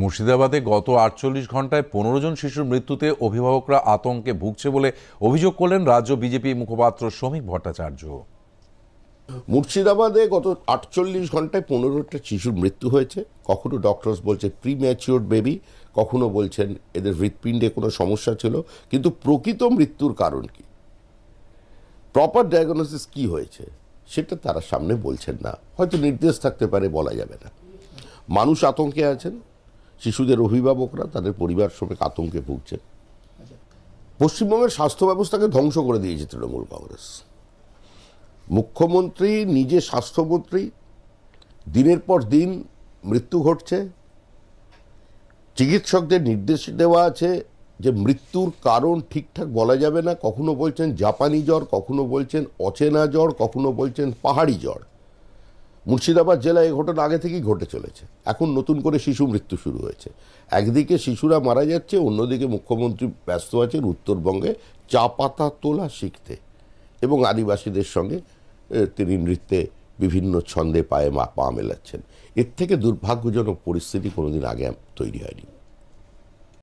মুর্শিদাবাদে গত আটচল্লিশ ঘন্টায় পনেরো জন শিশুর মৃত্যুতে অভিভাবকরা আতঙ্কে ভুগছে বলে অভিযোগ করলেন রাজ্য বিজেপি মুখপাত্র শ্রমিক ভট্টাচার্য মুর্শিদাবাদে গত আটচল্লিশ ঘন্টায় পনেরোটা শিশুর মৃত্যু হয়েছে কখনো ডক্টরস বলছে প্রি ম্যাচিওর বেবি কখনো বলছেন এদের হৃৎপিণ্ডে কোনো সমস্যা ছিল কিন্তু প্রকৃত মৃত্যুর কারণ কি প্রপার ডায়াগনোসিস কি হয়েছে সেটা তারা সামনে বলছেন না হয়তো নির্দেশ থাকতে পারে বলা যাবে না মানুষ আতঙ্কে আছেন শিশুদের অভিভাবকরা তাদের পরিবার শ্রমিক আতঙ্কে ভুগছে আচ্ছা। পশ্চিমবঙ্গের স্বাস্থ্য ব্যবস্থাকে ধ্বংস করে দিয়েছে তৃণমূল কংগ্রেস মুখ্যমন্ত্রী নিজে স্বাস্থ্যমন্ত্রী দিনের পর দিন মৃত্যু ঘটছে চিকিৎসকদের নির্দেশ দেওয়া আছে যে মৃত্যুর কারণ ঠিকঠাক বলা যাবে না কখনো বলছেন জাপানি জ্বর কখনো বলছেন অচেনা জ্বর কখনো বলছেন পাহাড়ি জ্বর মুর্শিদাবাদ জেলায় এই ঘটনা আগে থেকেই ঘটে চলেছে এখন নতুন করে শিশু মৃত্যু শুরু হয়েছে একদিকে শিশুরা মারা যাচ্ছে অন্যদিকে মুখ্যমন্ত্রী ব্যস্ত আছেন উত্তরবঙ্গে চা পাতা তোলা শিখতে এবং আদিবাসীদের সঙ্গে তিনি নৃত্যে বিভিন্ন ছন্দে পায়ে মা পা মেলাচ্ছেন এর থেকে দুর্ভাগ্যজনক পরিস্থিতি কোনোদিন আগে তৈরি হয়নি